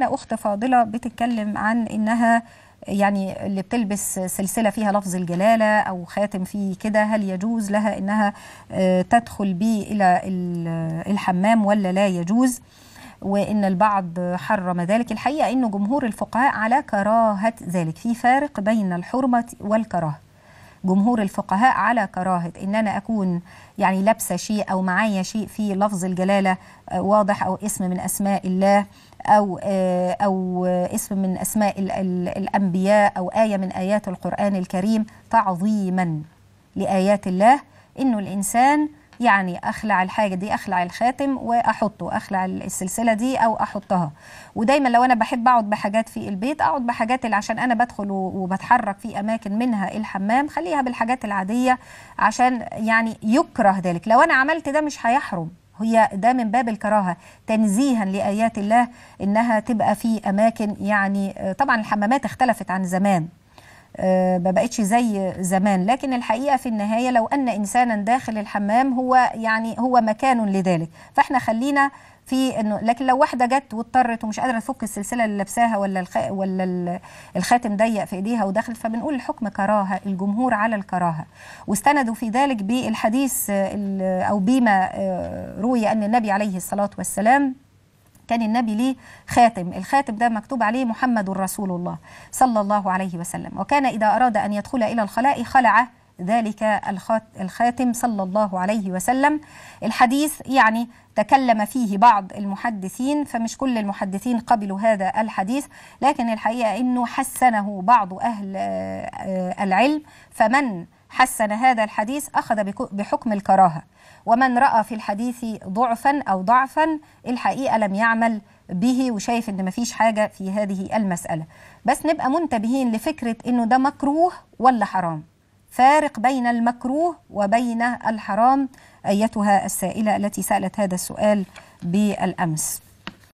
هنا أخت فاضلة بتتكلم عن إنها يعني اللي بتلبس سلسلة فيها لفظ الجلالة أو خاتم فيه كده هل يجوز لها إنها آه، تدخل به إلى الحمام ولا لا يجوز وإن البعض حرم ذلك الحقيقة إنه جمهور الفقهاء على كراهة ذلك في فارق بين الحرمة والكراهة جمهور الفقهاء على كراهة إن أنا أكون يعني لابسة شيء أو معايا شيء في لفظ الجلالة آه، واضح أو اسم من أسماء الله أو آه، أو آه، اسم من أسماء الأنبياء أو آية من آيات القرآن الكريم تعظيما لآيات الله إنه الإنسان يعني اخلع الحاجه دي اخلع الخاتم واحطه اخلع السلسله دي او احطها ودايما لو انا بحب اقعد بحاجات في البيت اقعد بحاجات اللي عشان انا بدخل وبتحرك في اماكن منها الحمام خليها بالحاجات العاديه عشان يعني يكره ذلك لو انا عملت ده مش هيحرم هي ده من باب الكراهة تنزيها لآيات الله إنها تبقى في أماكن يعني آه، طبعا الحمامات اختلفت عن زمان آه، ما بقتش زي زمان لكن الحقيقه في النهايه لو ان انسانا داخل الحمام هو يعني هو مكان لذلك فاحنا خلينا في انه لكن لو واحده جت واضطرت ومش قادره تفك السلسله اللي لابساها ولا الخ... ولا الخاتم ضيق في ايديها ودخلت فبنقول الحكم كراهه الجمهور على الكراهه واستندوا في ذلك بالحديث او بما آه، روي ان النبي عليه الصلاه والسلام كان النبي ليه خاتم الخاتم ده مكتوب عليه محمد رسول الله صلى الله عليه وسلم وكان إذا أراد أن يدخل إلى الخلاء خلع ذلك الخاتم صلى الله عليه وسلم الحديث يعني تكلم فيه بعض المحدثين فمش كل المحدثين قبلوا هذا الحديث لكن الحقيقة أنه حسنه بعض أهل آه، العلم فمن حسن هذا الحديث أخذ بحكم الكراهة ومن رأى في الحديث ضعفا أو ضعفا الحقيقة لم يعمل به وشايف ان مفيش حاجة في هذه المسألة بس نبقى منتبهين لفكرة انه ده مكروه ولا حرام فارق بين المكروه وبين الحرام أيتها السائلة التي سألت هذا السؤال بالأمس